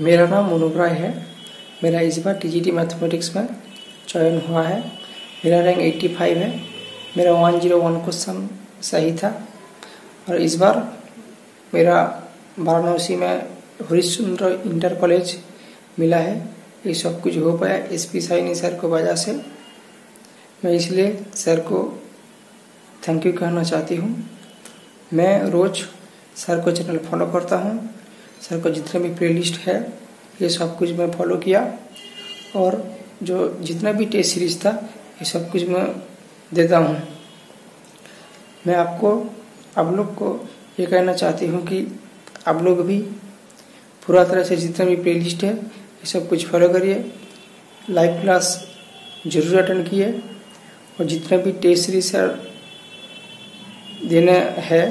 मेरा नाम मोनू राय है मेरा इस बार जी मैथमेटिक्स में चयन हुआ है मेरा रैंक 85 है मेरा 101 क्वेश्चन सही था और इस बार मेरा वाराणसी में हरिश्चंद्र इंटर कॉलेज मिला है ये सब कुछ हो पाया एस पी साइनी सर को वजह से मैं इसलिए सर को थैंक यू कहना चाहती हूँ मैं रोज़ सर को चैनल फॉलो करता हूँ सर का जितना भी प्ले लिस्ट है ये सब कुछ मैं फॉलो किया और जो जितना भी टेस्ट सीरीज था ये सब कुछ मैं देता हूँ मैं आपको आप लोग को ये कहना चाहती हूँ कि आप लोग भी पूरा तरह से जितना भी प्ले लिस्ट है ये सब कुछ फॉलो करिए लाइव क्लास जरूर अटेंड किए और जितना भी टेस्ट सीरीज सर देना है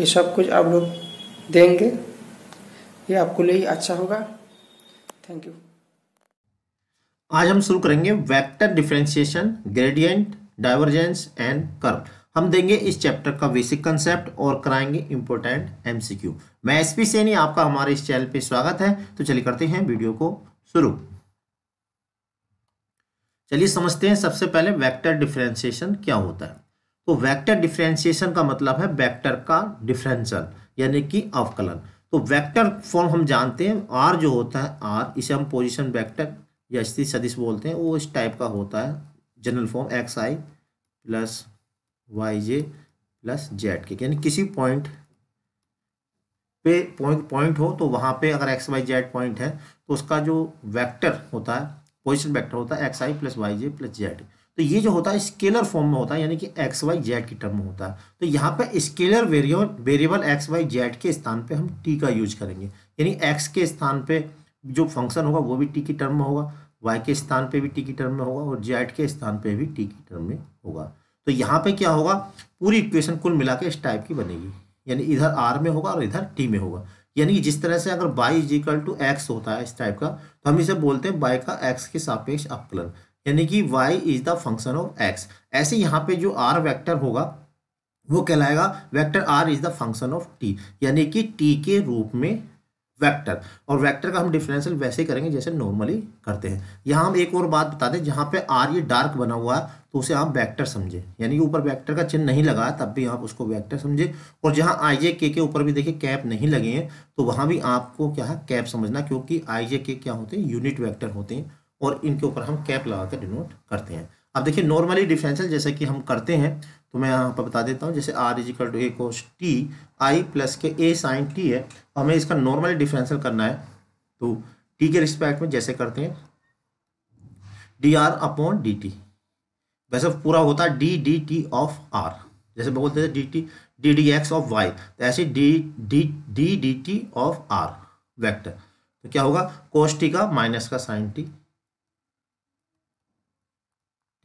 ये सब कुछ आप लोग देंगे ये आपको लिए अच्छा होगा थैंक यू आज हम शुरू करेंगे vector differentiation gradient divergence and curve हम देंगे इस चैप्टर का बेसिक कंसेप्ट और कराएंगे इंपोर्टेंट एमसीक्यू मैं एसपी सैनी आपका हमारे इस चैनल पे स्वागत है तो चलिए करते हैं वीडियो को शुरू चलिए समझते हैं सबसे पहले वेक्टर डिफरेंशिएशन क्या होता है तो वेक्टर डिफरेंशिएशन का मतलब है वेक्टर का डिफरेंशियल यानी कि अवकलन तो वेक्टर फॉर्म हम जानते हैं आर जो होता है आर इसे हम पोजिशन वैक्टर या स्थिति सदिश बोलते हैं वो इस टाइप का होता है जनरल फॉर्म एक्स आई प्लस वाई जे प्लस जेड के यानी किसी पॉइंट पे पॉइंट पॉइंट हो तो वहाँ पे अगर एक्स वाई जेड पॉइंट है तो उसका जो वेक्टर होता है पोजिशन वेक्टर होता है एक्स आई प्लस वाई जे प्लस जेड तो ये जो होता है स्केलर फॉर्म में होता है यानी कि एक्स वाई जेड की टर्म में होता है तो यहाँ पे scalar variable variable X Y Z के स्थान पे हम टी का यूज करेंगे यानी एक्स के स्थान पे जो फंक्शन होगा वो भी टी की टर्म में होगा वाई के स्थान पे भी टी की टर्म में होगा और जेड के स्थान पर भी टी की टर्म में होगा तो यहाँ पर क्या होगा पूरी इक्वेशन कुल मिला के इस टाइप की बनेगी यानी इधर आर में होगा और इधर टी में होगा यानी कि जिस तरह से अगर बाई इजिकल टू एक्स होता है इस टाइप का तो हम इसे बोलते हैं बाई का एक्स के सापेक्ष अपकलन यानी कि y is the function of x ऐसे यहाँ पे जो r वेक्टर होगा वो कहलाएगा vector r is the function of t यानी कि t के रूप में वेक्टर और वेक्टर का हम डिफरेंशियल वैसे ही करेंगे जैसे नॉर्मली करते हैं यहाँ हम एक और बात बता दें जहाँ पे आर ये डार्क बना हुआ है तो उसे आप वेक्टर समझें यानी कि ऊपर वेक्टर का चिन्ह नहीं लगा है तब भी आप उसको वेक्टर समझें और जहाँ आई जे के के ऊपर भी देखिए कैप नहीं लगे हैं तो वहाँ भी आपको क्या है कैप समझना क्योंकि आई जे के क्या होते हैं यूनिट वैक्टर होते हैं और इनके ऊपर हम कैप लगा कर डिनोट करते हैं अब देखिए नॉर्मली डिफरेंशियल जैसे कि हम करते हैं तो मैं यहाँ पर बता देता हूँ जैसे R is equal to A cos T I plus K A sign T है तो हमें इसका नॉर्मली डिफरेंशियल करना है तो टी के रिस्पेक्ट में जैसे करते हैं D R upon D T वैसे पूरा होता है D D T of R जैसे बोलते थे D T D D X of Y तो ऐसे D D D D T of R vector तो क्या होगा कोस टी का माइनस का साइन टी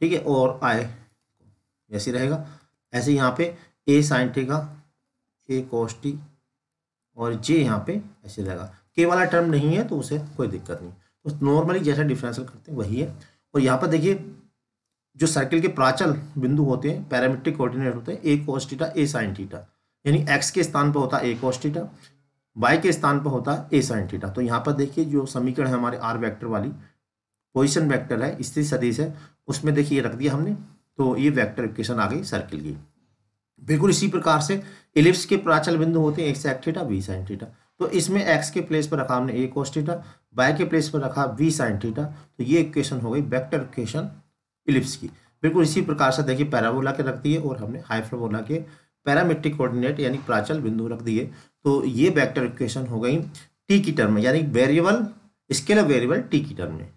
ठीक है और आय वैसे रहेगा ऐसे यहाँ पे ए साइन थीका ए कोस्टी और जे यहाँ पे ऐसे रहेगा के वाला टर्म नहीं है तो उसे कोई दिक्कत नहीं तो नॉर्मली जैसा डिफरेंशियल करते हैं वही है और यहाँ पर देखिए जो सर्किल के प्राचल बिंदु होते हैं पैरामीट्रिक कोऑर्डिनेट होते हैं A cos A sine theta यानी एक्स के स्थान पर होता है ए कोस वाई के स्थान पर होता है ए साइन टीटा तो यहाँ पर देखिए जो समीकरण है हमारे आर वैक्टर वाली पोजिशन वैक्टर है स्थिति सदिश है उसमें देखिए रख दिया हमने तो ये वैक्टर इक्वेशन आ गई सर्किल की बिल्कुल इसी प्रकार से इलिप्स के प्राचल बिंदु होते हैं एक एक्टेटा बी साइन थीटा तो इसमें एक्स के प्लेस पर रखा हमने ए कोस थीटा वाई के प्लेस पर रखा बी साइन थीटा तो ये इक्वेशन हो गई वेक्टर इक्वेशन इलिप्स की बिल्कुल इसी प्रकार से देखिए पैराबोला के रख दिए और हमने हाइफ्रोबोला के पैरामेट्रिक कोऑर्डिनेट यानी प्राचल बिंदु रख दिए तो ये वेक्टर इक्वेशन हो गई टी की टर्म में यानी वेरिएबल स्केलर वेरिएबल टी की टर्म में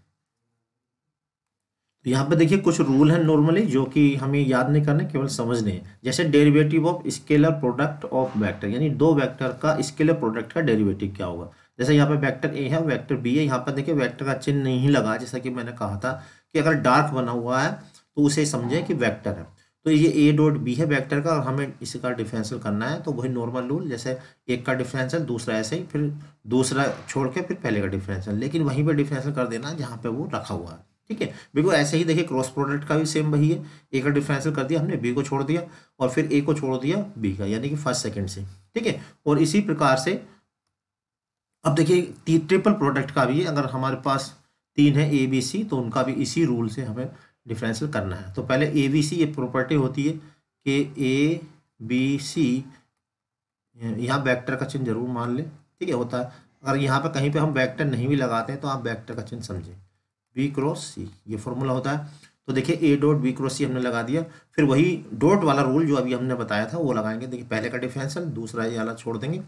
तो यहाँ पे देखिए कुछ रूल हैं नॉर्मली जो कि हमें याद नहीं करने केवल समझने हैं जैसे derivative of scalar product of vector यानी दो वेक्टर का स्केलर प्रोडक्ट का डेरिवेटिव क्या होगा जैसे यहाँ पे वेक्टर ए है वेक्टर बी है यहाँ पर देखिए वेक्टर का चिन्ह नहीं लगा जैसा कि मैंने कहा था कि अगर डार्क बना हुआ है तो उसे समझें कि वैक्टर है तो ये ए डॉट बी है वैक्टर का और हमें इसका डिफ्रेंसल करना है तो वही नॉर्मल रूल जैसे एक का डिफ्रेंसल दूसरा ऐसे ही फिर दूसरा छोड़ के फिर पहले का डिफ्रेंसल लेकिन वहीं पर डिफ्रेंसल कर देना जहाँ पर वो रखा हुआ है ठीक है बिल्कुल ऐसे ही देखिए क्रॉस प्रोडक्ट का भी सेम वही है ए का डिफरेंशियल कर दिया हमने बी को छोड़ दिया और फिर ए को छोड़ दिया बी का यानी कि फर्स्ट सेकंड से ठीक है और इसी प्रकार से अब देखिए ट्रिपल प्रोडक्ट का भी अगर हमारे पास तीन है ए बी सी तो उनका भी इसी रूल से हमें डिफरेंशियल करना है तो पहले ए बी सी ये प्रॉपर्टी होती है कि ए बी सी यहाँ बैक्टर का चिन्ह जरूर मान लें ठीक है होता है अगर यहाँ पर कहीं पे हम बैक्टर नहीं भी लगाते हैं तो आप बैक्टर का चिन्ह समझें बी क्रॉस सी ये फॉर्मूला होता है तो देखिए A dot B cross C हमने लगा दिया फिर वही डॉट वाला रूल जो अभी हमने बताया था वो लगाएंगे देखिए पहले का डिफरेंशियल दूसरा ये वाला छोड़ देंगे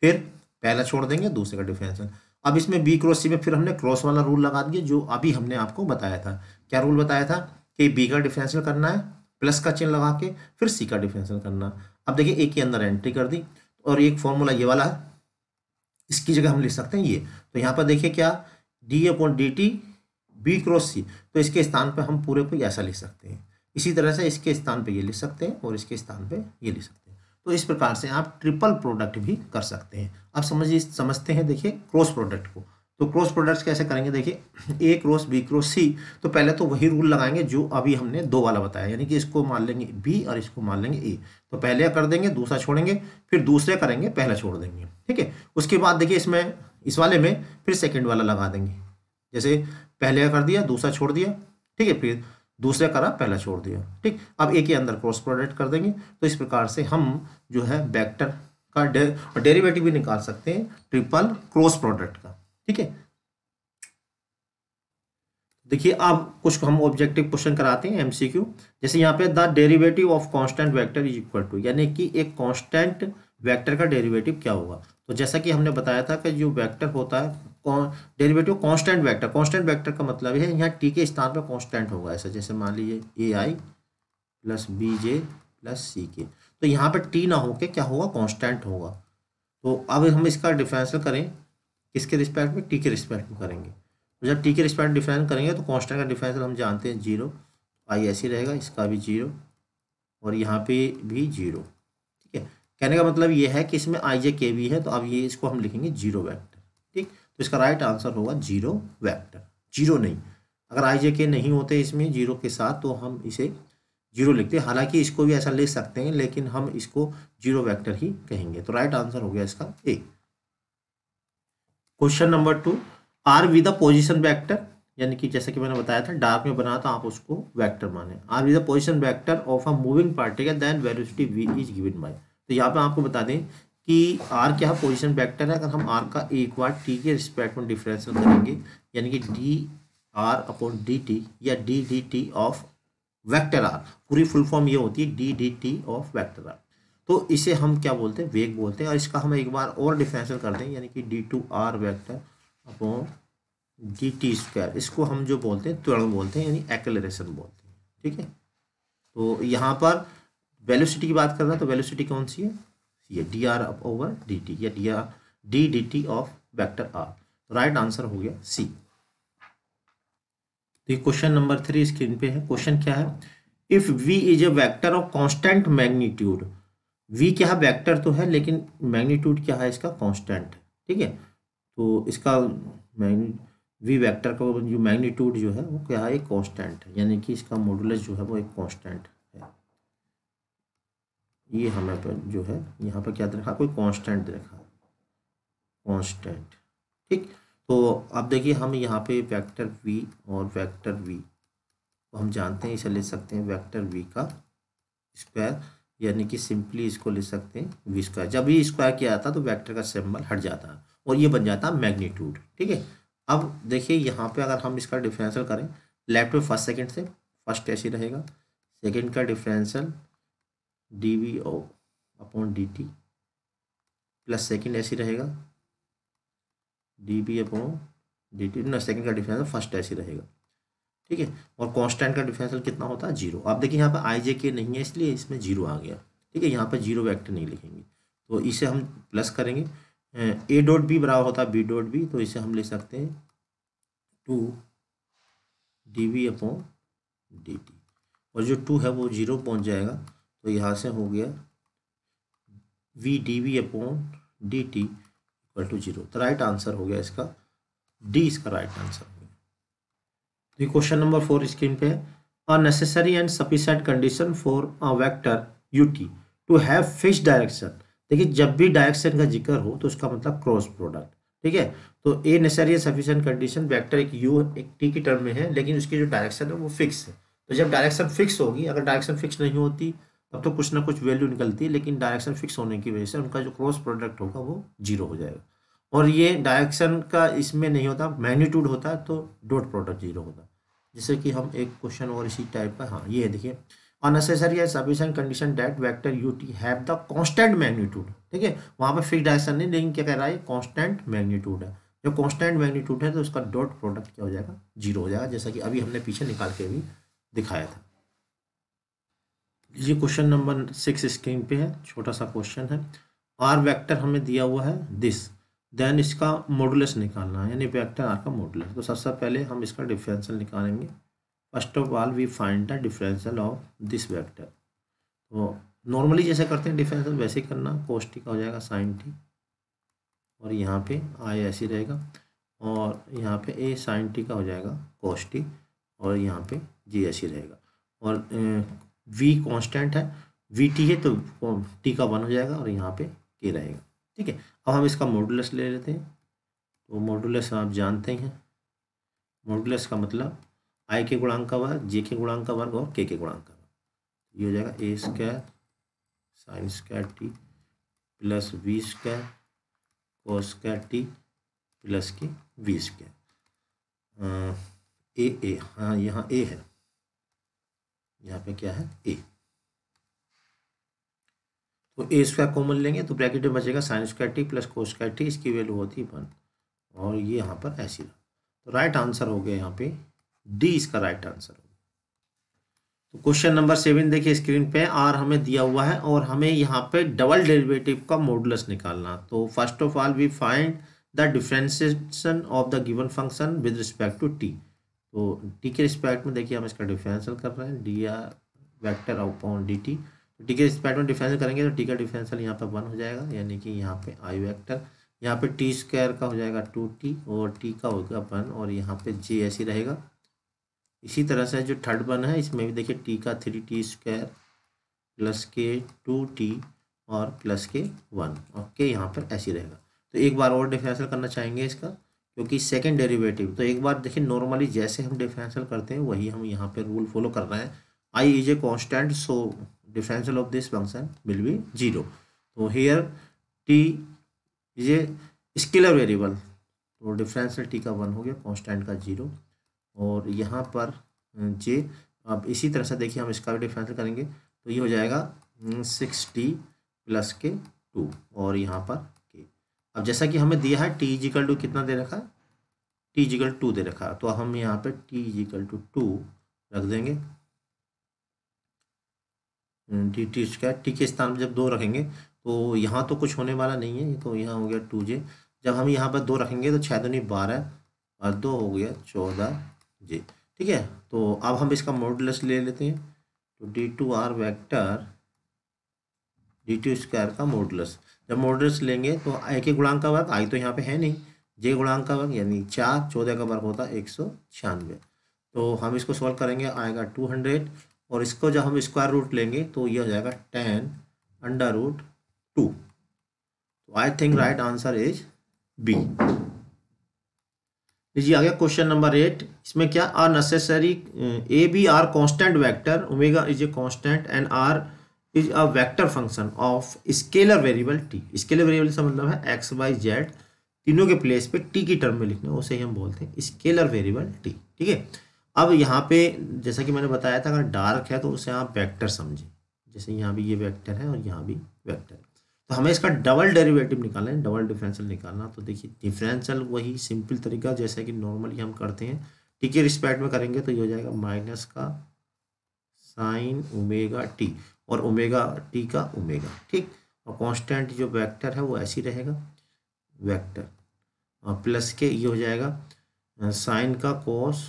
फिर पहला छोड़ देंगे दूसरे का डिफरेंशियल अब इसमें बी क्रॉस सी में फिर हमने क्रॉस वाला रूल लगा दिया जो अभी हमने आपको बताया था क्या रूल बताया था कि बी का डिफरेंशियल करना है प्लस का चिन्ह लगा के फिर सी का डिफरेंशियल करना अब देखिए ए के अंदर एंट्री कर दी और एक फॉर्मूला ये वाला है इसकी जगह हम लिख सकते हैं ये तो यहाँ पर देखिए क्या D upon D T B cross C तो इसके स्थान पर हम पूरे को ऐसा लिख सकते हैं इसी तरह से इसके स्थान पर ये लिख सकते हैं और इसके स्थान पर ये लिख सकते हैं तो इस प्रकार से आप ट्रिपल प्रोडक्ट भी कर सकते हैं अब समझिए समझते हैं देखिए क्रॉस प्रोडक्ट को तो क्रॉस प्रोडक्ट्स कैसे करेंगे देखिए A cross B cross C तो पहले तो वही रूल लगाएंगे जो अभी हमने दो वाला बताया यानी कि इसको मान लेंगे बी और इसको मान लेंगे ए तो पहले कर देंगे दूसरा छोड़ेंगे फिर दूसरे करेंगे पहला छोड़ देंगे ठीक है उसके बाद देखिए इसमें इस वाले में फिर सेकेंड वाला लगा देंगे जैसे पहले कर दिया दूसरा छोड़ दिया ठीक है फिर दूसरा करा पहला छोड़ दिया ठीक अब एक ही अंदर क्रॉस प्रोडक्ट कर देंगे तो इस प्रकार से हम जो है वेक्टर का डेरिवेटिव भी निकाल सकते हैं ट्रिपल क्रॉस प्रोडक्ट का ठीक है देखिए अब कुछ हम ऑब्जेक्टिव क्वेश्चन कराते हैं एमसीक्यू जैसे यहाँ पे the derivative of constant vector is equal to यानी कि एक कांस्टेंट वेक्टर का डेरिवेटिव क्या होगा तो जैसा कि हमने बताया था कि जो वेक्टर होता है derivative constant vector constant vector का मतलब है यहाँ टी के स्थान पर कांस्टेंट होगा ऐसा जैसे मान लीजिए A I plus B J plus C K तो यहाँ पर टी ना होके क्या होगा कांस्टेंट होगा तो अब हम इसका डिफरेंशियल करें किसके रिस्पेक्ट में टी के रिस्पेक्ट में करेंगे तो जब टी के रिस्पेक्ट डिफरेंस करेंगे तो कॉन्स्टेंट का डिफरेंसल हम जानते हैं जीरो तो आई ऐसे रहेगा इसका भी जीरो और यहाँ पे भी जीरो ठीक है कहने का मतलब ये है कि इसमें आई जे के भी है तो अब ये इसको हम लिखेंगे जीरो वैक्टर ठीक तो इसका राइट आंसर होगा जीरो वैक्टर जीरो नहीं अगर आई जे के नहीं होते इसमें जीरो के साथ तो हम इसे जीरो लिखते हैं हालांकि इसको भी ऐसा लिख सकते हैं लेकिन हम इसको जीरो वेक्टर ही कहेंगे तो राइट आंसर हो गया इसका a question number two R with a position vector यानी कि जैसा कि मैंने बताया था डार्क में बना था आप उसको वेक्टर माने R with a position vector of a moving particle then velocity V is given by तो यहाँ पे आपको बता दें कि आर क्या पोजिशन वैक्टर है अगर हम आर का एक बार टी के रिस्पेक्ट में डिफ्रेंशियल करेंगे यानी कि D R upon D T या D D T of vector R पूरी फुल फॉर्म ये होती है D D T of vector R तो इसे हम क्या बोलते हैं वेग बोलते हैं और इसका हम एक बार और डिफ्रेंशियल करते हैं यानी कि D two R vector upon D T square इसको हम जो बोलते हैं त्वरण बोलते हैं यानी एक्लेरेशन बोलते हैं ठीक है तो यहाँ पर वेलोसिटी की बात कर रहा है तो वेलोसिटी कौन सी है ये D R over D T या D R D D T of vector R right answer हो गया सी तो ये क्वेश्चन नंबर थ्री स्क्रीन पे है क्वेश्चन क्या है if V is a vector of constant magnitude V क्या है वैक्टर तो है लेकिन मैग्नीट्यूड क्या है इसका कॉन्स्टेंट ठीक है तो इसका वी वैक्टर का जो मैग्नीट्यूड जो है वो क्या है कॉन्स्टेंट यानी कि इसका मॉडुलस जो है वो एक कॉन्स्टेंट ये हमें पर जो है यहाँ पर क्या देखा कोई कांस्टेंट देखा कांस्टेंट ठीक तो अब देखिए हम यहाँ पे वेक्टर वी और वेक्टर वी तो हम जानते हैं इसे ले सकते हैं वेक्टर वी का स्क्वायर यानी कि सिंपली इसको ले सकते हैं वी स्क्वायर जब ये स्क्वायर किया जाता तो वैक्टर का सिंबल हट जाता है और ये बन जाता है मैग्नीट्यूड ठीक है अब देखिए यहाँ पे अगर हम इसका डिफरेंशियल करें लेफ्ट में फर्स्ट सेकंड से फर्स्ट ऐसे रहेगा सेकंड का differential D V O upon D T plus second ऐसी रहेगा D B upon D T ना सेकेंड का डिफरेंसल फर्स्ट ऐसी रहेगा ठीक है और कांस्टेंट का डिफरेंसल कितना होता है जीरो आप देखिए यहाँ पर आई जे के नहीं है इसलिए इसमें जीरो आ गया ठीक है यहाँ पर जीरो वेक्टर नहीं लिखेंगे तो इसे हम प्लस करेंगे ए डॉट बी बराबर होता है बी डॉट बी तो इसे हम ले सकते हैं two D B upon D T और जो टू है वो जीरो पहुँच जाएगा तो यहाँ से हो गया V D V upon D T equal to zero तो राइट आंसर हो गया इसका डी इसका राइट आंसर हो गया तो क्वेश्चन नंबर फोर स्क्रीन पे है necessary and sufficient condition for a vector U T to have fix direction देखिए जब भी डायरेक्शन का जिक्र हो तो उसका मतलब क्रॉस प्रोडक्ट ठीक है तो a necessary and sufficient condition vector एक यू एक टी की टर्म में है लेकिन उसकी जो डायरेक्शन है वो फिक्स है तो जब डायरेक्शन फिक्स होगी अगर डायरेक्शन फिक्स नहीं होती तब तो कुछ ना कुछ वैल्यू निकलती है लेकिन डायरेक्शन फिक्स होने की वजह से उनका जो क्रॉस प्रोडक्ट होगा वो जीरो हो जाएगा और ये डायरेक्शन का इसमें नहीं होता मैग्नीट्यूड होता तो डॉट प्रोडक्ट जीरो होता जैसे कि हम एक क्वेश्चन और इसी टाइप का हाँ ये देखिए अननेसेसरी या sufficient condition that vector U T have the constant magnitude ठीक है वहाँ पर फिक्स डायरेक्शन नहीं लेकिन क्या कह रहा है कॉन्स्टेंट मैग्नीट्यूड है जो कॉन्स्टेंट मैग्नीट्यूड है तो उसका डॉट प्रोडक्ट क्या हो जाएगा जीरो हो जाएगा जैसा कि अभी हमने पीछे निकाल के भी दिखाया था ये क्वेश्चन नंबर सिक्स स्क्रीन पे है छोटा सा क्वेश्चन है आर वेक्टर हमें दिया हुआ है दिस देन इसका मॉडुलस निकालना है यानी वेक्टर आर का मॉडुलस तो सबसे पहले हम इसका डिफरेंशियल निकालेंगे first of all we find the differential of this vector तो नॉर्मली जैसे करते हैं डिफरेंशियल वैसे ही करना कोस टी का हो जाएगा साइन टी और यहाँ पे आई ऐसी रहेगा और यहाँ पे ए साइन टी का हो जाएगा कोस टी और यहाँ पे जी ऐसी रहेगा और वी कॉन्स्टेंट है वी टी है तो टी का वन हो जाएगा और यहाँ पे के रहेगा ठीक है अब हम इसका मॉडुलस ले लेते हैं तो मॉडुलस आप जानते हैं मॉडुलस का मतलब आई के गुणांक का वर्ग जे के गुणांक का वर्ग और के के गुणांक का वर्ग ये हो जाएगा A square sine square T plus V square cos square T plus K V square A A हाँ यहाँ ए है यहाँ पे क्या है ए तो ए स्क्वायर कॉमन लेंगे तो ब्रैकेट में बचेगा sine square T plus cos square T इसकी वैल्यू होती है वन और ये यहाँ पर ऐसी तो राइट आंसर हो गया यहाँ पे डी इसका राइट आंसर हो गया तो क्वेश्चन नंबर सेवन देखिए स्क्रीन पे आर हमें दिया हुआ है और हमें यहाँ पे डबल डेरिवेटिव का मॉडुलस निकालना तो first of all we find the differentiation of the given function with respect to T तो टी के रिस्पेक्ट में देखिए हम इसका डिफरेंशियल कर रहे हैं D R vector upon D T T के रिस्पेक्ट में डिफरेंशियल करेंगे तो टी का डिफरेंशियल यहाँ पर वन हो जाएगा यानी कि यहाँ पे आई वैक्टर यहाँ पे टी स्क्वायर का हो जाएगा टू टी और टी का होगा वन और यहाँ पे जे ऐसी रहेगा इसी तरह से जो थर्ड वन है इसमें भी देखिए टी का three T square plus K two T और प्लस के वन ओके यहाँ पर ऐसी रहेगा तो एक बार और डिफरेंशियल करना चाहेंगे इसका क्योंकि सेकेंड डेरिवेटिव तो एक बार देखिए नॉर्मली जैसे हम डिफरेंशियल करते हैं वही हम यहाँ पे रूल फॉलो कर रहे हैं I is a constant so differential of this function will be zero तो here T is a scalar variable तो डिफरेंशियल टी का वन हो गया कॉन्स्टेंट का जीरो और यहाँ पर जे अब इसी तरह से देखिए हम इसका भी डिफरेंशियल करेंगे तो ये हो जाएगा six T plus K two और यहाँ पर अब जैसा कि हमें दिया है टी इजिकल टू कितना दे रखा है टी इजिकल टू दे रखा है तो हम यहाँ पे टी इजिकल टू टू रख देंगे टी टी का टी के स्थान पर जब दो रखेंगे तो यहाँ तो कुछ होने वाला नहीं है तो यहाँ हो गया टू जे जब हम यहाँ पर दो रखेंगे तो छः दूनी बारह और दो हो गया चौदह जे ठीक है तो अब हम इसका मॉडुलस ले लेते हैं तो D two R vector D two square का मॉडुलस जब मॉडल्स लेंगे तो आई के गुणांक का वर्ग आई तो यहाँ पे है नहीं जे गुणांक का वर्ग यानी चार चौदह का वर्ग होता है एक सौ छियानवे तो हम इसको सॉल्व करेंगे आएगा टू हंड्रेड और इसको जब हम स्क्वायर रूट लेंगे तो ये हो जाएगा टेन अंडर रूट टू तो I think right answer is B लीजिए गया क्वेश्चन नंबर एट इसमें क्या are necessary A B are constant vector omega is a constant and R is a vector function of scalar variable T scalar variable से मतलब है x Y Z तीनों के place पे टी की term में लिखना उसे ही हम बोलते हैं स्केलर वेरिएबल टी ठीक है अब यहाँ पे जैसा कि मैंने बताया था अगर डार्क है तो उसे आप वेक्टर समझें जैसे यहाँ भी ये वेक्टर है और यहाँ भी वेक्टर है तो हमें इसका डबल डेरिवेटिव निकालना है डबल डिफरेंशियल निकालना तो देखिए डिफरेंशियल वही सिंपल तरीका जैसा कि नॉर्मली हम करते हैं टी के रिस्पेक्ट में करेंगे तो ये हो जाएगा माइनस का साइन ओमेगा टी और ओमेगा टी का ओमेगा ठीक और कांस्टेंट जो वेक्टर है वो ऐसी रहेगा वेक्टर और प्लस के ये हो जाएगा साइन का कॉस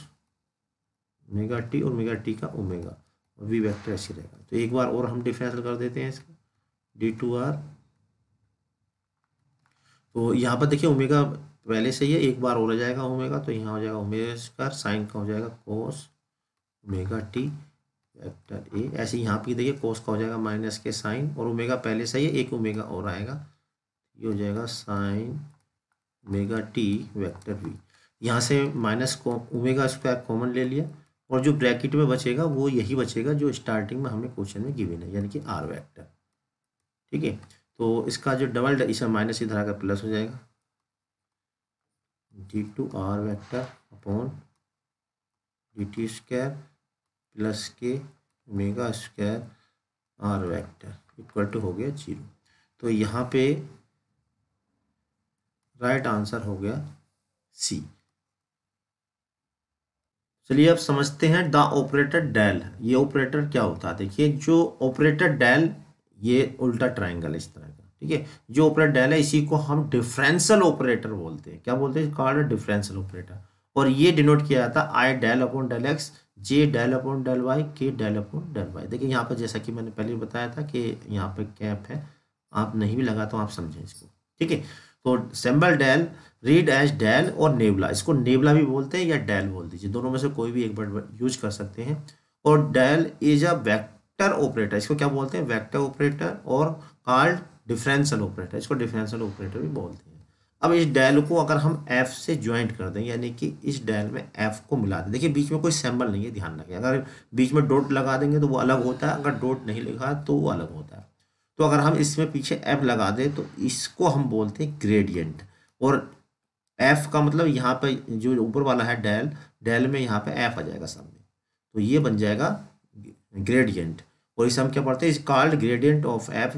ओमेगा टी और ओमेगा टी का ओमेगा और वी वेक्टर ऐसी रहेगा तो एक बार और हम डिफरेंशियल कर देते हैं इसका डी टू आर तो यहाँ पर देखिए ओमेगा पहले से ही है एक बार और हो जाएगा ओमेगा तो यहाँ हो जाएगा ओमेगा स्क्वायर साइन का हो जाएगा cos omega T factor A ऐसे यहाँ पे देखिए कोस का हो जाएगा माइनस के साइन और ओमेगा पहले से ही एक ओमेगा और आएगा ये हो जाएगा sine omega T vector V यहाँ से माइनस को ओमेगा स्क्वायर कॉमन ले लिया और जो ब्रैकेट में बचेगा वो यही बचेगा जो स्टार्टिंग में हमने क्वेश्चन में गिवन है यानी कि आर वैक्टर ठीक है तो इसका जो डबल इसे माइनस इधर आकर प्लस हो जाएगा D two R vector upon D T square plus K omega square R vector equal to हो गया जीरो तो यहाँ पे राइट आंसर हो गया सी चलिए अब समझते हैं द ऑपरेटर डेल ये ऑपरेटर क्या होता है देखिए जो ऑपरेटर डेल ये उल्टा ट्राइंगल इस तरह का ठीक है जो ऑपरेटर डेल है इसी को हम डिफरेंशियल ऑपरेटर बोलते हैं क्या बोलते हैं कार्ड डिफरेंशियल ऑपरेटर और ये डिनोट किया जाता है आई del upon del X J del upon del Y K del upon del Y देखिए यहाँ पर जैसा कि मैंने पहले बताया था कि यहाँ पर कैप है आप नहीं भी लगा तो आप समझें इसको ठीक है तो symbol del read as del और नेवला इसको नेवला भी बोलते हैं या डेल बोल दीजिए दोनों में से कोई भी एक बर्ड यूज कर सकते हैं और del is a vector operator इसको क्या बोलते हैं वेक्टर ऑपरेटर और कार्ड डिफरेंशियल ऑपरेटर इसको डिफरेंशियल ऑपरेटर भी बोलते हैं अब इस डायल को अगर हम एफ से ज्वाइंट कर दें यानी कि इस डायल में एफ को मिला दें देखिए बीच में कोई सैम्बल नहीं है ध्यान रखें अगर बीच में डोट लगा देंगे तो वो अलग होता है अगर डोट नहीं लगा तो वो अलग होता है तो अगर हम इसमें पीछे एफ लगा दें तो इसको हम बोलते हैं ग्रेडियंट और एफ का मतलब यहाँ पर जो ऊपर वाला है डैल डैल में यहाँ पर एफ आ जाएगा सामने तो ये बन जाएगा ग्रेडियंट और इसे हम क्या पढ़ते हैं is called gradient of F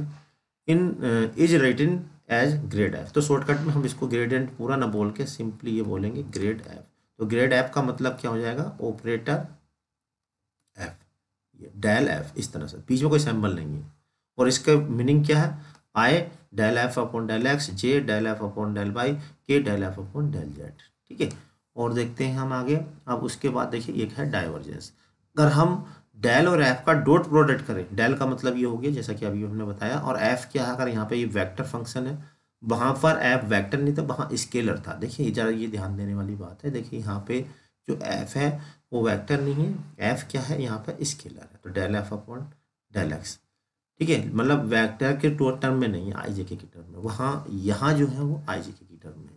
and is written as grad F तो शॉर्टकट में हम इसको ग्रेडियंट पूरा ना बोल के सिंपली ये बोलेंगे ग्रेड एफ तो ग्रेड एफ का मतलब क्या हो जाएगा ऑपरेटर एफ ये डेल एफ इस तरह से बीच में कोई सैम्बल नहीं है और इसका मीनिंग क्या है आई del F upon del X J del F upon del Y K del F upon del Z ठीक है और देखते हैं हम आगे अब उसके बाद देखिए एक है डाइवर्जेंस अगर हम डेल और एफ का डॉट प्रोडक्ट करें डेल का मतलब ये हो गया जैसा कि अभी हमने बताया और एफ क्या है अगर यहाँ पे ये वेक्टर फंक्शन है वहाँ पर एफ वेक्टर नहीं था वहाँ स्केलर था देखिए ज़रा ये ध्यान देने वाली बात है देखिए यहाँ पे जो एफ है वो वेक्टर नहीं है एफ क्या है यहाँ पर स्केलर है तो del F upon del X ठीक है मतलब वैक्टर के टर्म में नहीं है आई जे के टर्म में वहाँ यहाँ जो है वो आई जे के टर्म में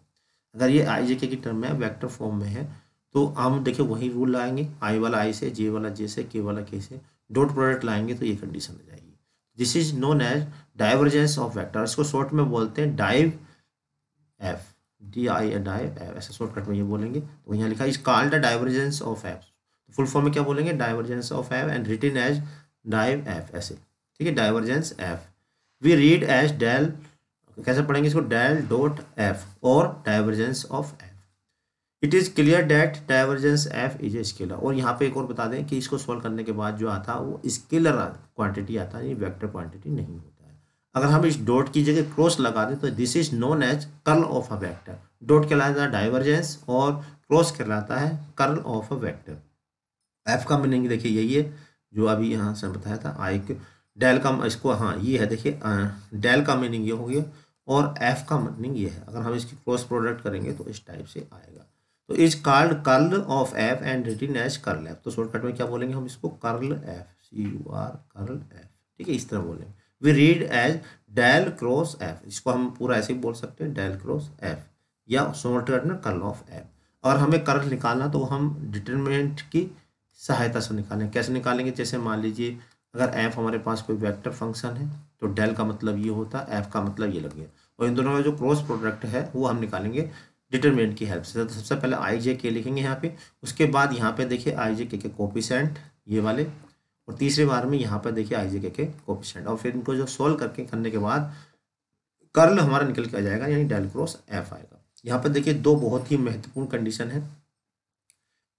अगर ये आई जे के टर्म में वैक्टर फॉर्म में है तो हम देखिए वही रूल लाएंगे आई वाला आई से जे वाला जे से के वाला के से डॉट प्रोडक्ट लाएंगे तो ये कंडीशन आ जाएगी this is known as divergence of vector इसको शॉर्ट में बोलते हैं div F D I and I F ऐसे शॉर्टकट में ये बोलेंगे तो यहाँ लिखा is called the divergence of F full form में क्या बोलेंगे divergence of F and written as div F ऐसे ठीक है divergence F we read as del कैसे पढ़ेंगे इसको डेल डॉट एफ और divergence of it is clear that divergence F is a scalar और यहाँ पे एक और बता दें कि इसको सॉल्व करने के बाद जो आता वो स्केलर क्वांटिटी आता है ये वेक्टर क्वांटिटी नहीं होता है अगर हम इस डॉट की जगह क्रॉस लगा दें तो this is known as curl of a vector dot कहलाता है डाइवर्जेंस और क्रॉस कहलाता है curl of a vector F का मीनिंग देखिए यही है जो अभी यहाँ से बताया था आई डेल का इसको हाँ ये है देखिए डेल का मीनिंग ये हो गया और एफ का मीनिंग ये है अगर हम इसकी क्रॉस प्रोडक्ट करेंगे तो इस टाइप से आएगा तो is called curl of F and written as curl F तो शॉर्टकट में क्या बोलेंगे हम इसको curl F C U R curl F ठीक है इस तरह बोलेंगे we read as del cross F इसको हम पूरा ऐसे ही बोल सकते हैं डेल क्रॉस एफ या शॉर्टकट में कर्ल ऑफ एफ और हमें कर्ल निकालना तो हम डिटर्मिनेंट की सहायता से निकालें कैसे निकालेंगे जैसे मान लीजिए अगर एफ हमारे पास कोई वेक्टर फंक्शन है तो डेल का मतलब ये होता है एफ का मतलब ये लग गया और इन दोनों का जो क्रॉस प्रोडक्ट है वो हम निकालेंगे डिटरमिनेंट की हेल्प से तो सबसे पहले आई जे के लिखेंगे यहाँ पे उसके बाद यहाँ पे देखिए आई जे के के कोपिसेंट ये वाले और तीसरे बार में यहाँ पे देखिए आई जे के के कोपिसेंट और फिर इनको जो सोल्व करके करने के बाद कर्ल हमारा निकल के आ जाएगा यानी डेल क्रॉस एफ आएगा यहाँ पर देखिए दो बहुत ही महत्वपूर्ण कंडीशन है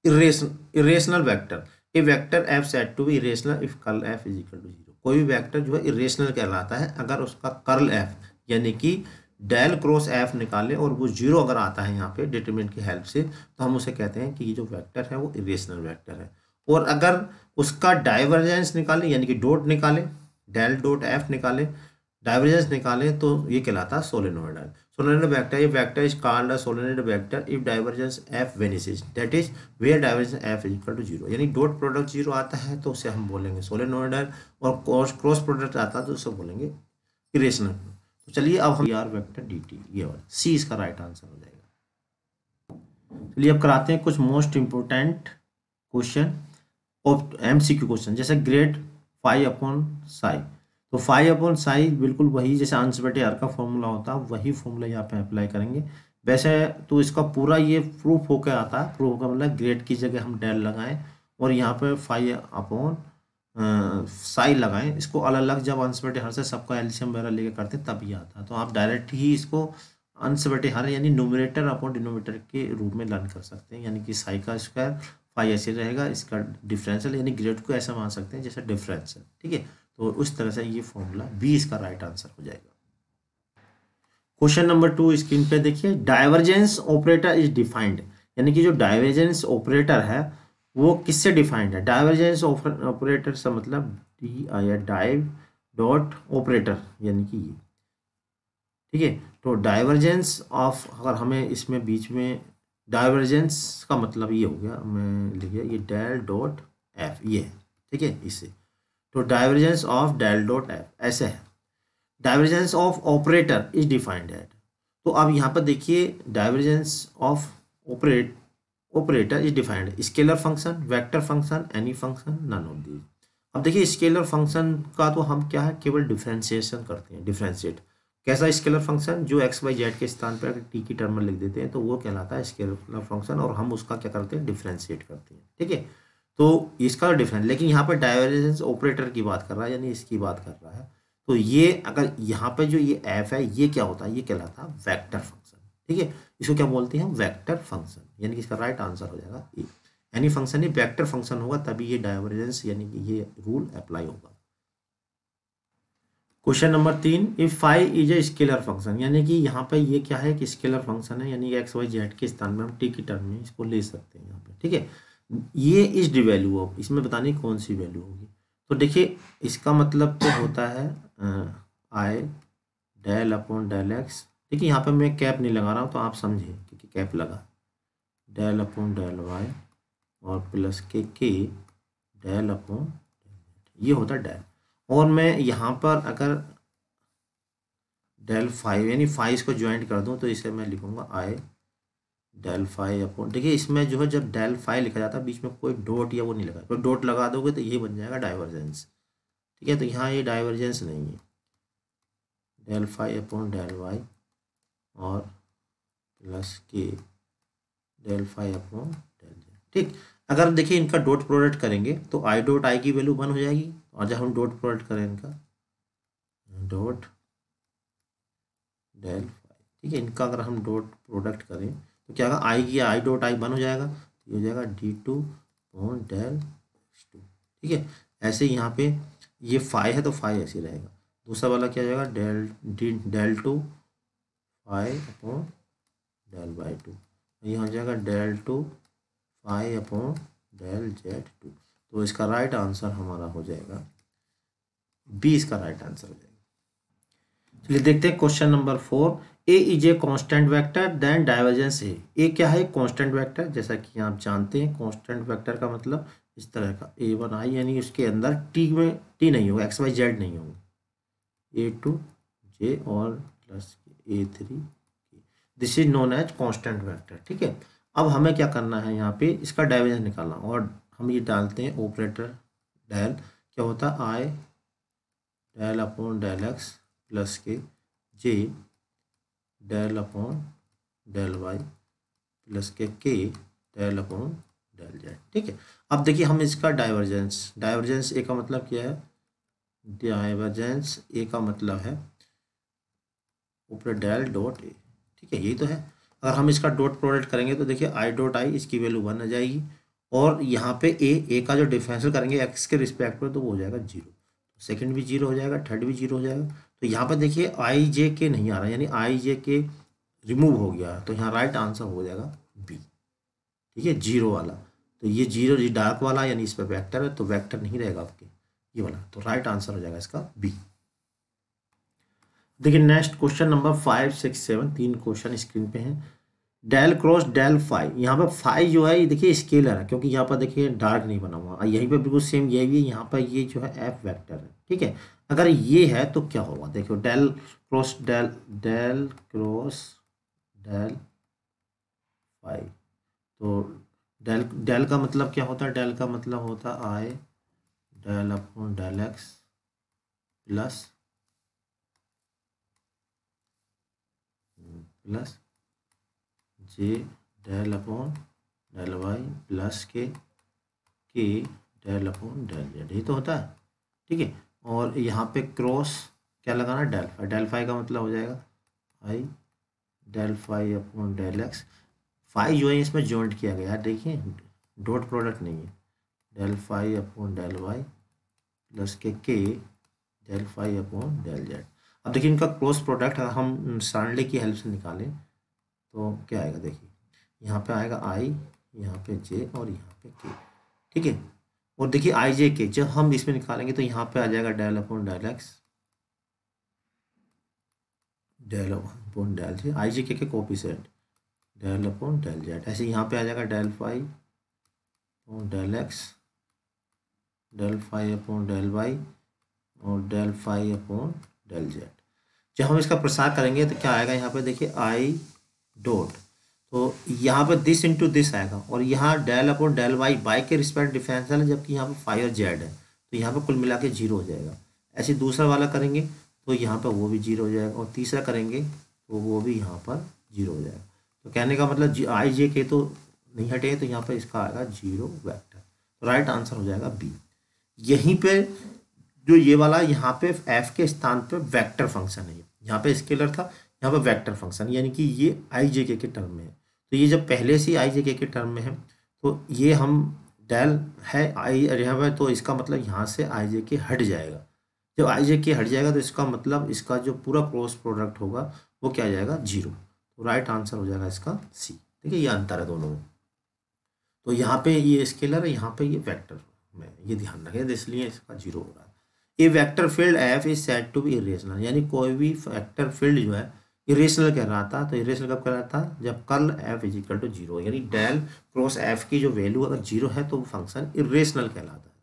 इरेशन irrotational vector a vector F set to be irrotational if curl F is equal to zero कोई भी वैक्टर जो है इरेशनल कहलाता है अगर उसका कर्ल एफ यानी कि डेल क्रॉस एफ निकालें और वो जीरो अगर आता है यहाँ पे डिटरमिनेंट की हेल्प से तो हम उसे कहते हैं कि ये जो वेक्टर है वो इरेशनल वेक्टर है और अगर उसका डाइवर्जेंस निकालें यानी कि डॉट निकालें डेल डॉट एफ निकालें डाइवर्जेंस निकालें तो ये कहलाता है सोलेनोइडल सोलेनोइड वेक्टर ये vector is called a vector if divergence F vanishes that is where divergence F is equal to zero यानी डॉट प्रोडक्ट जीरो आता है तो उसे हम बोलेंगे सोलेनोइडल और क्रॉस प्रोडक्ट आता है तो उसे बोलेंगे इरेशनल तो चलिए अब हम आर वेक्टर डी टी ये वाला सी इसका राइट आंसर हो जाएगा चलिए अब कराते हैं कुछ most important question M C Q question जैसे ग्रेट फाइव अपॉन साई तो फाइव अपॉन साई बिल्कुल वही जैसे आंसर बेटे आर का फॉर्मूला होता है वही फॉर्मूला यहाँ पे अप्लाई करेंगे वैसे तो इसका पूरा ये प्रूफ होकर आता है प्रूफ होकर मतलब ग्रेट की जगह हम डेल लगाएं और यहाँ पे फाइव अपॉन साई लगाएं इसको अलग अलग जब अंश बटे हर से सबका एल्शियम वगैरह लेके करते तब ही आता है तो आप डायरेक्ट ही इसको अंश बटे हर यानी नोमिनेटर अपॉन डिनोमिनेटर के रूप में लर्न कर सकते हैं यानी कि साई का स्क्वायर फाइव ऐसे रहेगा इसका डिफरेंशियल यानी ग्रेड को ऐसा मान सकते हैं जैसे डिफरेंशियल ठीक है तो उस तरह से ये फॉर्मूला बी इसका राइट आंसर हो जाएगा क्वेश्चन नंबर टू स्क्रीन पे देखिए डाइवर्जेंस ऑपरेटर इज डिफाइंड यानी कि जो डाइवर्जेंस ऑपरेटर है वो किससे डिफाइंड है डाइवर्जेंस ऑपरेटर से मतलब D I R div dot operator यानी कि ये ठीक है तो डाइवर्जेंस ऑफ अगर हमें इसमें बीच में डाइवर्जेंस का मतलब ये हो गया मैं लिख गया ये डेल डॉट एफ ये है ठीक है इससे तो divergence of del dot F ऐसे है divergence of operator is defined है तो अब यहाँ पर देखिए divergence of operate operator is defined scalar function vector function any function none of these अब देखिए स्केलर फंक्शन का तो हम क्या है केवल डिफ्रेंशिएशन करते हैं डिफ्रेंशिएट कैसा स्केलर फंक्शन जो एक्स वाई जेड के स्थान पर अगर टी की टर्म लिख देते हैं तो वो कहलाता है स्केलर फंक्शन और हम उसका क्या करते हैं डिफ्रेंशिएट करते हैं ठीक है तो इसका डिफरेंस लेकिन यहाँ पर डाइवर्जेंस ऑपरेटर की बात कर रहा है यानी इसकी बात कर रहा है तो ये अगर यहाँ पर जो ये एफ है ये क्या होता है ये कहलाता है वैक्टर फंक्शन ठीक है इसको क्या बोलते हैं हम वैक्टर फंक्शन यानी कि इसका राइट आंसर हो जाएगा ए एनी फंक्शन ये वेक्टर फंक्शन होगा तभी ये डाइवर्जेंस यानी कि ये रूल अप्लाई होगा क्वेश्चन नंबर तीन if phi is a scalar function यानी कि यहाँ पर ये क्या है कि स्केलर फंक्शन है यानी कि एक्स वाई जेड के स्थान में हम टी की टर्म में इसको ले सकते हैं यहाँ पे ठीक है ये इज डी वैल्यू ऑफ इसमें बताने कौन सी वैल्यू होगी तो देखिए इसका मतलब तो होता है आई डेल अपॉन डेल एक्स देखिए यहाँ पर मैं कैप नहीं लगा रहा हूँ तो आप समझे क्योंकि कैप लगा डेल अपॉन डेल वाई और प्लस के के डेल अपॉन ये होता है डेल और मैं यहाँ पर अगर डेल फाइव यानी फाइव इसको ज्वाइंट कर दूँ तो इसे मैं लिखूँगा आई डेल फाइव अपॉन देखिए इसमें जो है जब डेल फाइव लिखा जाता है बीच में कोई डॉट या वो नहीं लगा कोई डॉट लगा दोगे तो ये बन जाएगा डाइवर्जेंस ठीक है तो यहाँ ये डाइवर्जेंस नहीं है del five upon del Y और प्लस के del five upon del J ठीक अगर देखिए इनका डॉट प्रोडक्ट करेंगे तो आई डॉट आई की वैल्यू वन हो जाएगी और जब हम डॉट प्रोडक्ट करें इनका डॉट डेल फाइव ठीक है इनका अगर हम डॉट प्रोडक्ट करें तो क्या होगा आई की आई डॉट आई वन हो जाएगा ये हो जाएगा D two upon del X two ठीक है ऐसे यहाँ पे ये फाइव है तो फाइव ऐसे रहेगा दूसरा वाला क्या हो जाएगा del D del two phi upon del by two ये हो जाएगा del two phi upon del Z two तो इसका राइट आंसर हमारा हो जाएगा बी इसका राइट आंसर हो जाएगा चलिए देखते हैं question number four A is a constant vector then divergence A A क्या है कांस्टेंट वेक्टर जैसा कि आप जानते हैं कांस्टेंट वेक्टर का मतलब इस तरह का ए वन आई यानी उसके अंदर टी में टी नहीं होगा एक्स वाई जेड नहीं होगा ए टू जे और plus a three this is known as constant vector ठीक है अब हमें क्या करना है यहाँ पे इसका डाइवर्जन निकालना और हम ये डालते हैं ऑपरेटर डेल क्या होता है आई del upon del x plus k j del upon del y plus के के डेल अपॉन डेल जेड ठीक है अब देखिए हम इसका डाइवर्जेंस डाइवर्जेंस ए का मतलब क्या है डाइवर्जेंस ए का मतलब है ऊपर डेल डॉट ए ठीक है यही तो है अगर हम इसका डॉट प्रोडक्ट करेंगे तो देखिए आई डॉट आई इसकी वैल्यू वन आ जाएगी और यहाँ पे ए ए का जो डिफरेंशियल करेंगे एक्स के रिस्पेक्ट में तो वो हो जाएगा जीरो सेकंड भी जीरो हो जाएगा थर्ड भी जीरो हो जाएगा तो यहाँ पर देखिए आई जे के नहीं आ रहा यानी आई जे के रिमूव हो गया तो यहाँ राइट आंसर हो जाएगा बी ठीक है जीरो वाला तो ये जीरो डार्क वाला यानी इस पर वैक्टर है तो वैक्टर नहीं रहेगा आपके ये वाला तो राइट आंसर हो जाएगा इसका बी देखिए next question number five six seven तीन क्वेश्चन स्क्रीन पे हैं डेल क्रॉस डेल फाइव यहाँ पर फाइव जो है ये देखिए स्केलर है क्योंकि यहाँ पर देखिए डार्क नहीं बना हुआ यहीं पर बिल्कुल सेम ये भी यहाँ पर ये जो है एफ वेक्टर है ठीक है अगर ये है तो क्या होगा देखो del cross del del cross del five तो डेल डेल का मतलब क्या होता है डेल का मतलब होता है आई del upon del x plus plus j del upon del y plus के के डेल अपॉन डेल जेड ये तो होता है ठीक है और यहाँ पे क्रॉस क्या लगाना है डेल डेल्फाई का मतलब हो जाएगा i del phi upon del x phi जो है इसमें जॉइंट किया गया है देखिए डॉट प्रोडक्ट नहीं है del phi upon del y plus के के डेल्फाई अपॉन डेल जेड अब देखिए इनका क्रॉस प्रोडक्ट हम सारणले की हेल्प से निकालें तो क्या आएगा देखिए यहाँ पे आएगा आई यहाँ पे जे और यहाँ पे के ठीक है और देखिए आई जे के जब हम इसमें निकालेंगे तो यहाँ पे आ जाएगा del upon del x del upon del j i j k k copy set del upon del z ऐसे यहाँ पे आ जाएगा del five upon del x del five upon del Y और del five upon del z जब हम इसका प्रसार करेंगे तो क्या आएगा यहाँ पे देखिए आई डोट तो यहाँ पे दिस इंटू दिस आएगा और यहाँ del upon del y by के रिस्पेक्ट डिफरेंशियल है जबकि यहाँ पे फाइव और जेड है तो यहाँ पे कुल मिला के जीरो हो जाएगा ऐसे दूसरा वाला करेंगे तो यहाँ पर वो भी जीरो हो जाएगा और तीसरा करेंगे तो वो भी यहाँ पर जीरो हो जाएगा तो कहने का मतलब आई जे के तो नहीं हटे तो यहाँ पर इसका आएगा जीरो वैक्टर तो राइट आंसर हो जाएगा बी यहीं पर जो ये वाला यहाँ पे एफ के स्थान पे वेक्टर फंक्शन है यहाँ पे स्केलर था यहाँ पे वेक्टर फंक्शन यानी कि ये आई जे के, के टर्म में है तो ये जब पहले से आई जे के, के टर्म में है तो ये हम डेल है आई यहाँ पर तो इसका मतलब यहाँ से आई जे के हट जाएगा जब आई जे के हट जाएगा तो इसका मतलब इसका जो पूरा क्रॉस प्रोडक्ट होगा वो क्या जाएगा जीरो तो राइट आंसर हो जाएगा इसका सी ठीक है ये अंतर है दोनों में तो यहाँ पे ये स्केलर है यहाँ पे ये वेक्टर में ये ध्यान रखें तो इसलिए इसका जीरो हो रहा है a vector field f is set to be irrotational यानी कोई भी वेक्टर फील्ड जो है इरेशनल कह रहा था तो इरेशनल कब कह रहा था जब curl F is equal to zero यानी डेल क्रॉस एफ की जो वैल्यू अगर जीरो है तो वो फंक्शन इरेशनल कहलाता है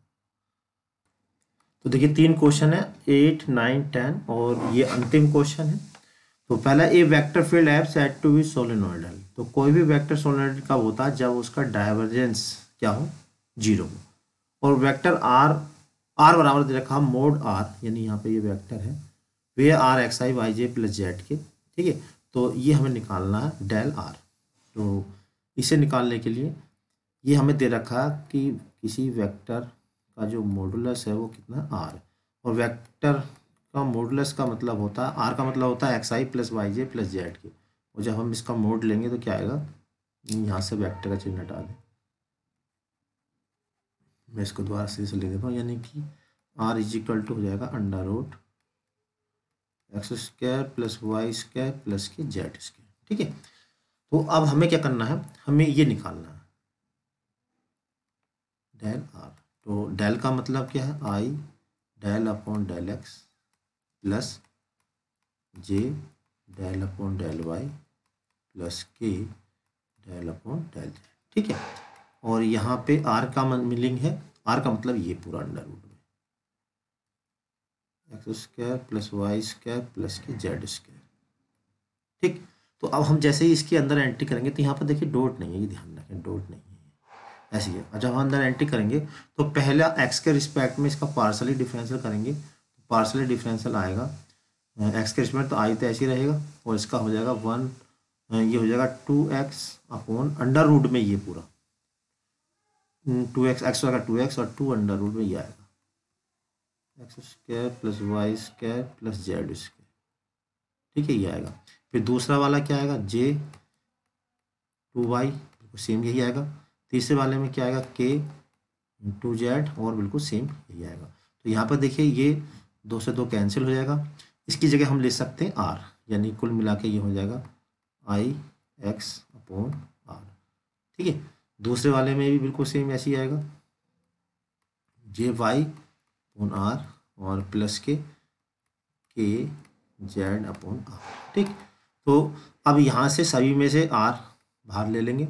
तो देखिए तीन क्वेश्चन है एट नाइन टेन और ये अंतिम क्वेश्चन है तो पहला a vector field f set to be solenoidal तो कोई भी वैक्टर सोलिनोइडल कब होता है जब उसका डाइवर्जेंस क्या हो जीरो और वैक्टर आर आर बराबर दे रखा मोड आर यानी यहाँ पे ये वेक्टर है where r x i y J plus Z k ठीक है तो ये हमें निकालना है डेल आर तो इसे निकालने के लिए ये हमें दे रखा कि किसी वेक्टर का जो मोडुलस है वो कितना आर और वेक्टर का मोडुलस का मतलब होता है आर का मतलब होता है एक्स आई प्लस वाई जे प्लस जेड के और जब हम इसका मोड लेंगे तो क्या आएगा यहाँ से वेक्टर का चिन्ह हटा दें मैं इसको दोबारा से से लिख देता हूँ यानी कि आर इज इक्वल टू हो जाएगा under root x square plus y square plus के जेड स्क्वायर ठीक है तो अब हमें क्या करना है हमें ये निकालना है डेल आर तो डेल का मतलब क्या है आई del upon del x plus j del upon del y plus के डेल अपॉन डेल जेड ठीक है और यहाँ पे आर का मिलिंग है आर का मतलब ये पूरा अंडर रूट में x square plus y square plus के जेड स्क्वायर ठीक तो अब हम जैसे ही इसके अंदर एंट्री करेंगे तो यहाँ पर देखिए डोट नहीं है ये ध्यान रखें डोट नहीं है ऐसे ही है जब हम अंदर एंट्री करेंगे तो पहला एक्स के रिस्पेक्ट में इसका पार्सली डिफरेंशियल करेंगे तो पार्सली डिफरेंशियल आएगा एक्स के रिस्पेक्ट तो आई तो ऐसे ही रहेगा और इसका हो जाएगा वन ये हो जाएगा two x upon under root में ये पूरा टू एक्स एक्स वाला टू एक्स और टू अंडर रूट में ये आएगा x square plus y square plus z square ठीक है ये आएगा फिर दूसरा वाला क्या आएगा जे टू वाई बिल्कुल सेम यही आएगा तीसरे वाले में क्या आएगा के टू जेड और बिल्कुल सेम यही आएगा तो यहाँ पर देखिए ये दो से दो कैंसिल हो जाएगा इसकी जगह हम ले सकते हैं आर यानी कुल मिला के ये हो जाएगा आई एक्स अपॉन आर ठीक है दूसरे वाले में भी बिल्कुल सेम ऐसे ही आएगा जे वाई अपन आर और प्लस के के जेड अपॉन आर ठीक तो अब यहाँ से सभी में से आर बाहर ले लेंगे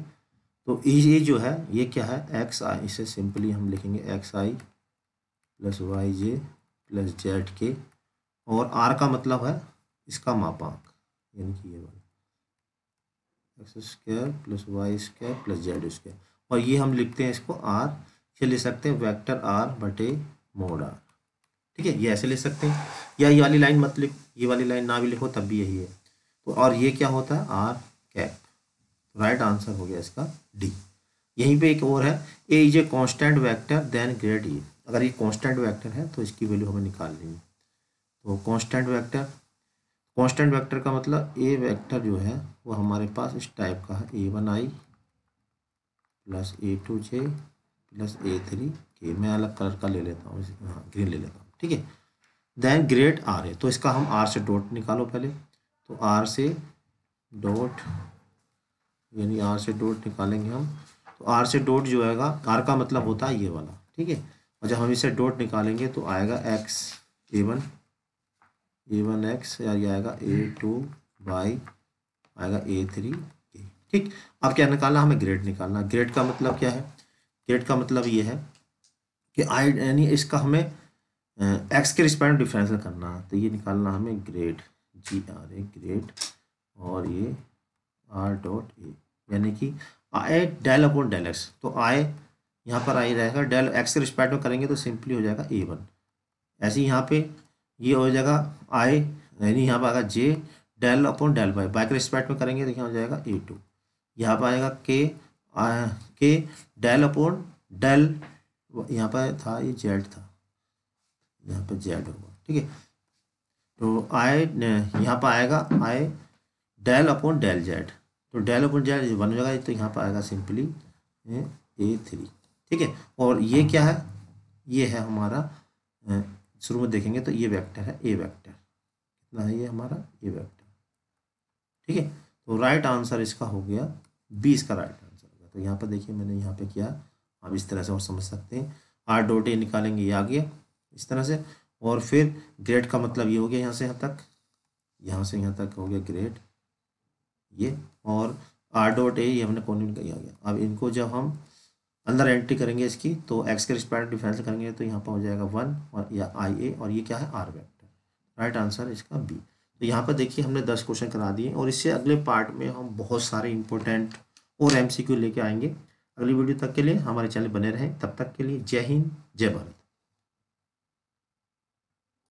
तो ये जो है ये क्या है एक्स आई इसे सिंपली हम लिखेंगे एक्स आई प्लस वाई जे प्लस जेड के और आर का मतलब है इसका मापांक यानी कि ये वाला x square plus y square plus z square और ये हम लिखते हैं इसको आर ये ले सकते हैं वेक्टर आर बटे मोड आर ठीक है ये ऐसे ले सकते हैं या ये वाली लाइन मत लिख ये वाली लाइन ना भी लिखो तब भी यही है तो और ये क्या होता है आर कैप राइट आंसर हो गया इसका डी यहीं पे एक और है a is a constant vector then grad e अगर ये कॉन्स्टेंट वैक्टर है तो इसकी वैल्यू हमें निकालनी है तो कॉन्स्टेंट वैक्टर कांस्टेंट वेक्टर का मतलब ए वेक्टर जो है वो हमारे पास इस टाइप का है a one i plus a two j plus a three k मैं अलग कलर का ले लेता हूँ हाँ ग्रीन ले लेता हूँ ठीक है देन ग्रेट आर है तो इसका हम आर से डॉट निकालो पहले तो आर से डॉट यानी आर से डॉट निकालेंगे हम तो आर से डॉट जो आएगा आर का मतलब होता है ये वाला ठीक है और अच्छा, जब हम इसे डॉट निकालेंगे तो आएगा x a one a one x और ये आएगा ए टू वाई आएगा ए थ्री ए ठीक अब क्या निकालना हमें ग्रेड निकालना ग्रेड का मतलब क्या है ग्रेड का मतलब ये है कि आई यानी इसका हमें एक्स के में डिफ्रेंस करना तो ये निकालना हमें grad g r a grad और ये आर डॉट ए यानी कि i del upon del x तो आए यहाँ पर आई रहेगा डेल एक्स के रिस्पेक्ट में करेंगे तो सिंपली हो जाएगा ए वन ऐसे यहाँ पे ये हो जाएगा आई यानी यहाँ पर आएगा j del upon del y by के रिस्पेक्ट में करेंगे तो हो जाएगा ए e टू यहाँ पर आएगा के आ, के डेल अपॉन डेल यहाँ पर था ये जेड था यहाँ पर जेड होगा ठीक है तो आई यहाँ पर आएगा i del upon del z तो डेल अपॉन जेड वन हो जाएगा तो यहाँ पर आएगा सिंपली ए थ्री ठीक है और ये क्या है ये है हमारा शुरू में देखेंगे तो ये वेक्टर है ए वेक्टर कितना है ये हमारा ए वेक्टर ठीक है तो राइट आंसर इसका हो गया बी इसका राइट आंसर हो गया तो यहाँ पर देखिए मैंने यहाँ पे किया आप इस तरह से और समझ सकते हैं आर डोटे ए निकालेंगे ये आ गया इस तरह से और फिर ग्रेड का मतलब ये हो गया यहाँ से यहाँ तक यहाँ से यहाँ तक हो गया ग्रेड ये और आर डॉट ए ये हमने कौन निकाल गया अब इनको जब हम अंदर एंट्री करेंगे इसकी तो एक्स के रिस्पेक्ट डिफेंस करेंगे तो यहाँ पर हो जाएगा वन और या आई ए और ये क्या है आर वेक्टर राइट आंसर इसका बी तो यहाँ पर देखिए हमने दस क्वेश्चन करा दिए और इससे अगले पार्ट में हम बहुत सारे इंपॉर्टेंट और एम सी क्यू लेके आएंगे अगली वीडियो तक के लिए हमारे चैनल बने रहें तब तक के लिए जय हिंद जय भारत